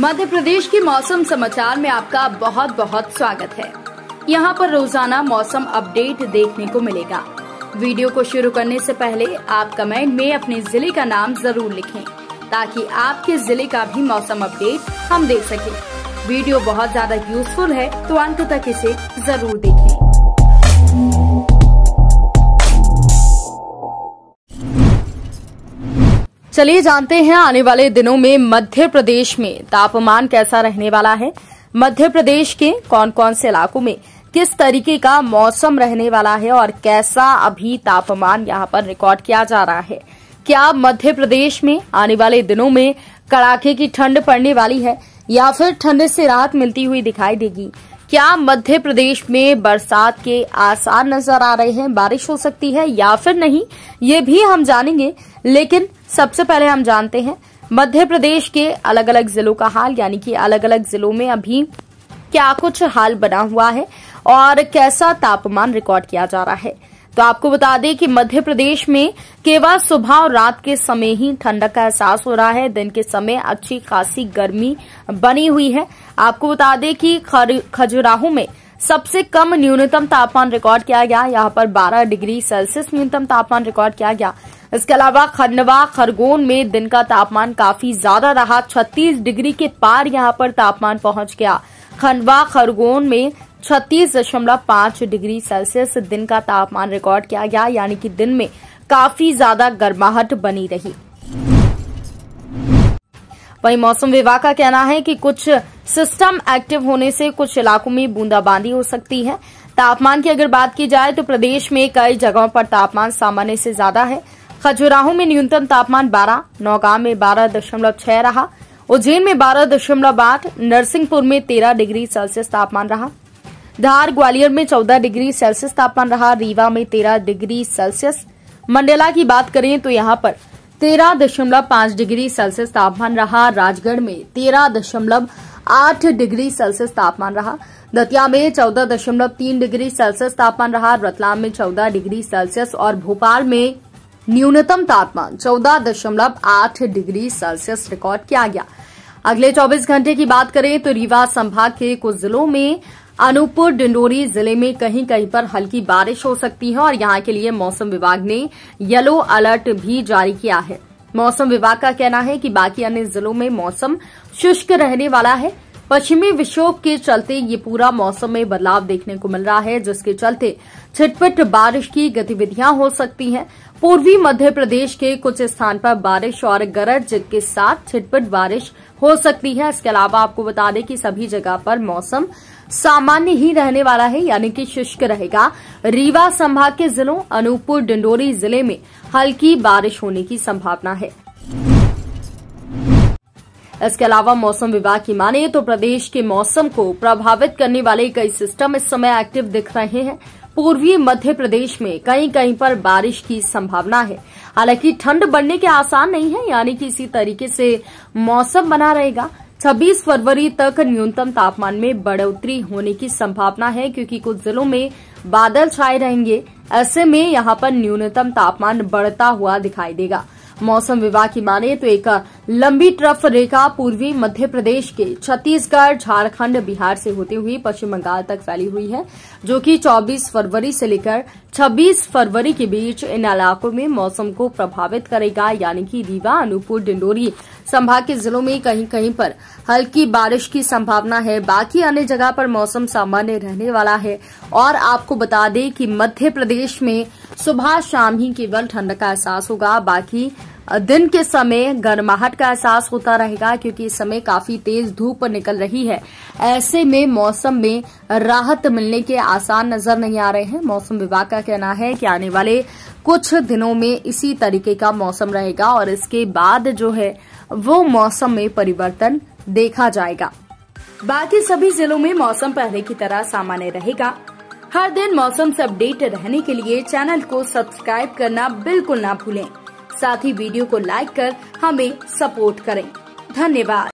मध्य प्रदेश के मौसम समाचार में आपका बहुत बहुत स्वागत है यहाँ पर रोजाना मौसम अपडेट देखने को मिलेगा वीडियो को शुरू करने से पहले आप कमेंट में अपने जिले का नाम जरूर लिखें ताकि आपके जिले का भी मौसम अपडेट हम देख सके वीडियो बहुत ज्यादा यूजफुल है तो अंत तक इसे जरूर देखें चलिए जानते हैं आने वाले दिनों में मध्य प्रदेश में तापमान कैसा रहने वाला है मध्य प्रदेश के कौन कौन से इलाकों में किस तरीके का मौसम रहने वाला है और कैसा अभी तापमान यहां पर रिकॉर्ड किया जा रहा है क्या मध्य प्रदेश में आने वाले दिनों में कड़ाके की ठंड पड़ने वाली है या फिर ठंड से राहत मिलती हुई दिखाई देगी क्या मध्य प्रदेश में बरसात के आसार नजर आ रहे हैं बारिश हो सकती है या फिर नहीं ये भी हम जानेंगे लेकिन सबसे पहले हम जानते हैं मध्य प्रदेश के अलग अलग जिलों का हाल यानी कि अलग अलग जिलों में अभी क्या कुछ हाल बना हुआ है और कैसा तापमान रिकॉर्ड किया जा रहा है तो आपको बता दें कि मध्य प्रदेश में केवल सुबह और रात के समय ही ठंडक का एहसास हो रहा है दिन के समय अच्छी खासी गर्मी बनी हुई है आपको बता दें कि खजुराहो में सबसे कम न्यूनतम तापमान रिकॉर्ड किया गया यहां पर 12 डिग्री सेल्सियस न्यूनतम तापमान रिकॉर्ड किया गया इसके अलावा खंडवा खरगोन में दिन का तापमान काफी ज्यादा रहा 36 डिग्री के पार यहां पर तापमान पहुंच गया खंडवा खरगोन में छत्तीस दशमलव पांच डिग्री सेल्सियस दिन का तापमान रिकॉर्ड किया गया यानी कि दिन में काफी ज्यादा गर्माहट बनी रही वहीं मौसम विभाग का कहना है कि कुछ सिस्टम एक्टिव होने से कुछ इलाकों में बूंदाबांदी हो सकती है तापमान की अगर बात की जाए तो प्रदेश में कई जगहों पर तापमान सामान्य से ज्यादा है खजुराहो में न्यूनतम तापमान 12, नौगांव में 12.6 रहा उज्जैन में 12.8, नरसिंहपुर में 13 डिग्री सेल्सियस तापमान रहा धार ग्वालियर में 14 डिग्री सेल्सियस तापमान रहा रीवा में 13 डिग्री सेल्सियस मंडेला की बात करें तो यहाँ पर 13.5 डिग्री सेल्सियस तापमान रहा राजगढ़ में 13.8 डिग्री सेल्सियस तापमान रहा दतिया में 14.3 डिग्री सेल्सियस तापमान रहा रतलाम में 14 डिग्री सेल्सियस और भोपाल में न्यूनतम तापमान 14.8 डिग्री सेल्सियस रिकॉर्ड किया गया अगले 24 घंटे की बात करें तो रीवा संभाग के कुछ जिलों में अनूपपुर डिंडोरी जिले में कहीं कहीं पर हल्की बारिश हो सकती है और यहां के लिए मौसम विभाग ने येलो अलर्ट भी जारी किया है मौसम विभाग का कहना है कि बाकी अन्य जिलों में मौसम शुष्क रहने वाला है पश्चिमी विक्षोभ के चलते ये पूरा मौसम में बदलाव देखने को मिल रहा है जिसके चलते छिटपिट बारिश की गतिविधियां हो सकती हैं पूर्वी मध्य प्रदेश के कुछ स्थान पर बारिश और गरज के साथ छिटपिट बारिश हो सकती है इसके अलावा आपको बता दें कि सभी जगह पर मौसम सामान्य ही रहने वाला है यानी कि शुष्क रहेगा रीवा संभाग के जिलों अनूपपुर डिंडोरी जिले में हल्की बारिश होने की संभावना है इसके अलावा मौसम विभाग की माने तो प्रदेश के मौसम को प्रभावित करने वाले कई सिस्टम इस समय एक्टिव दिख रहे हैं पूर्वी मध्य प्रदेश में कहीं कहीं पर बारिश की संभावना है हालांकि ठंड बढ़ने के आसान नहीं है यानी कि इसी तरीके से मौसम बना रहेगा 26 फरवरी तक न्यूनतम तापमान में बढ़ोतरी होने की संभावना है क्योंकि कुछ जिलों में बादल छाए रहेंगे ऐसे में यहां पर न्यूनतम तापमान बढ़ता हुआ दिखाई देगा मौसम विभाग की माने तो एक लंबी ट्रफ रेखा पूर्वी मध्य प्रदेश के छत्तीसगढ़ झारखंड बिहार से होते हुए पश्चिम बंगाल तक फैली हुई है जो कि 24 फरवरी से लेकर 26 फरवरी के बीच इन इलाकों में मौसम को प्रभावित करेगा यानी कि रीवा अनूपपुर डिंडोरी संभाग के जिलों में कहीं कहीं पर हल्की बारिश की संभावना है बाकी अन्य जगह पर मौसम सामान्य रहने वाला है और आपको बता दें कि मध्य प्रदेश में सुबह शाम ही केवल ठंड का एहसास होगा बाकी दिन के समय गर्माहट का एहसास होता रहेगा क्योंकि इस समय काफी तेज धूप निकल रही है ऐसे में मौसम में राहत मिलने के आसान नजर नहीं आ रहे हैं मौसम विभाग का कहना है कि आने वाले कुछ दिनों में इसी तरीके का मौसम रहेगा और इसके बाद जो है वो मौसम में परिवर्तन देखा जाएगा बाकी सभी जिलों में मौसम पहले की तरह सामान्य रहेगा हर दिन मौसम से अपडेट रहने के लिए चैनल को सब्सक्राइब करना बिल्कुल ना भूलें साथ ही वीडियो को लाइक कर हमें सपोर्ट करें धन्यवाद